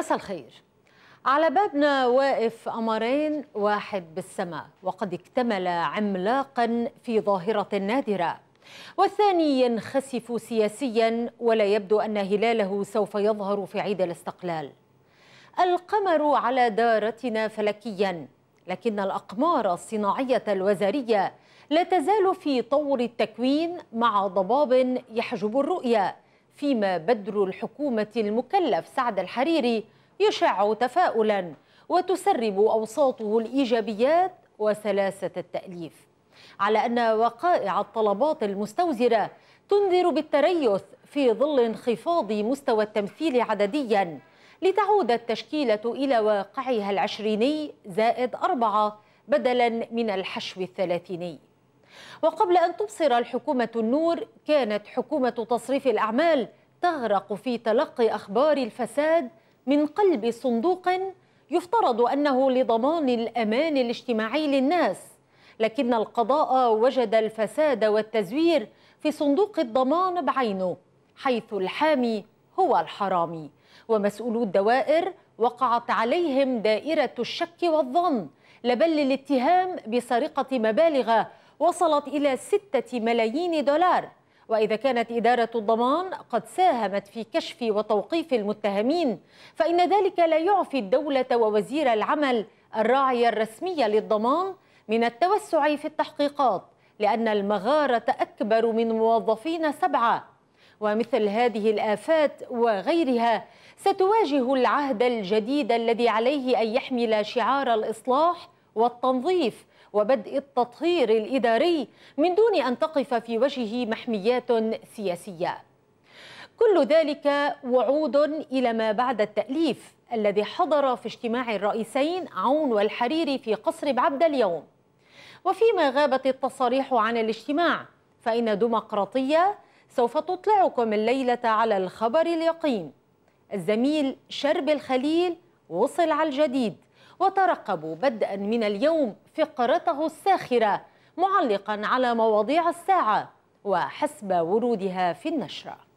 مساء الخير على بابنا واقف أمرين واحد بالسماء وقد اكتمل عملاقا في ظاهرة نادرة والثاني ينخسف سياسيا ولا يبدو أن هلاله سوف يظهر في عيد الاستقلال القمر على دارتنا فلكيا لكن الأقمار الصناعية الوزارية لا تزال في طور التكوين مع ضباب يحجب الرؤية فيما بدر الحكومة المكلف سعد الحريري يشع تفاؤلا وتسرب أوساطه الإيجابيات وسلاسة التأليف على أن وقائع الطلبات المستوزرة تنذر بالتريث في ظل انخفاض مستوى التمثيل عدديا لتعود التشكيلة إلى واقعها العشريني زائد أربعة بدلا من الحشو الثلاثيني وقبل أن تبصر الحكومة النور كانت حكومة تصريف الأعمال تغرق في تلقي أخبار الفساد من قلب صندوق يفترض أنه لضمان الأمان الاجتماعي للناس لكن القضاء وجد الفساد والتزوير في صندوق الضمان بعينه حيث الحامي هو الحرامي ومسؤولو الدوائر وقعت عليهم دائرة الشك والظن لبل الاتهام بسرقة مبالغ وصلت إلى 6 ملايين دولار وإذا كانت إدارة الضمان قد ساهمت في كشف وتوقيف المتهمين فإن ذلك لا يعفي الدولة ووزير العمل الراعي الرسمي للضمان من التوسع في التحقيقات لأن المغارة أكبر من موظفين سبعة ومثل هذه الآفات وغيرها ستواجه العهد الجديد الذي عليه أن يحمل شعار الإصلاح والتنظيف وبدء التطهير الإداري من دون أن تقف في وجهه محميات سياسية كل ذلك وعود إلى ما بعد التأليف الذي حضر في اجتماع الرئيسين عون والحريري في قصر بعبد اليوم وفيما غابت التصاريح عن الاجتماع فإن ديمقراطية سوف تطلعكم الليلة على الخبر اليقين الزميل شرب الخليل وصل على الجديد وترقبوا بدءا من اليوم فقرته الساخرة معلقا على مواضيع الساعة وحسب ورودها في النشره